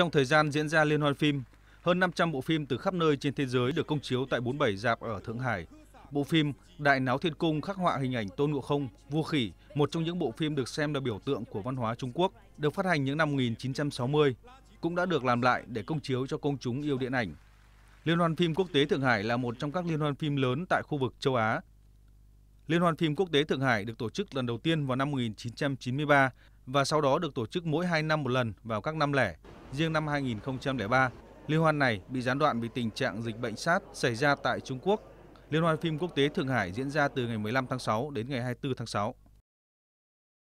Trong thời gian diễn ra liên hoan phim, hơn 500 bộ phim từ khắp nơi trên thế giới được công chiếu tại 47 dạp ở Thượng Hải. Bộ phim Đại náo thiên cung khắc họa hình ảnh Tôn Ngộ Không, Vua Khỉ, một trong những bộ phim được xem là biểu tượng của văn hóa Trung Quốc, được phát hành những năm 1960, cũng đã được làm lại để công chiếu cho công chúng yêu điện ảnh. Liên hoan phim quốc tế Thượng Hải là một trong các liên hoan phim lớn tại khu vực châu Á. Liên hoan phim quốc tế Thượng Hải được tổ chức lần đầu tiên vào năm 1993 và sau đó được tổ chức mỗi 2 năm một lần vào các năm lẻ. Riêng năm 2003, liên hoan này bị gián đoạn vì tình trạng dịch bệnh SARS xảy ra tại Trung Quốc. Liên hoan phim quốc tế Thượng Hải diễn ra từ ngày 15 tháng 6 đến ngày 24 tháng 6.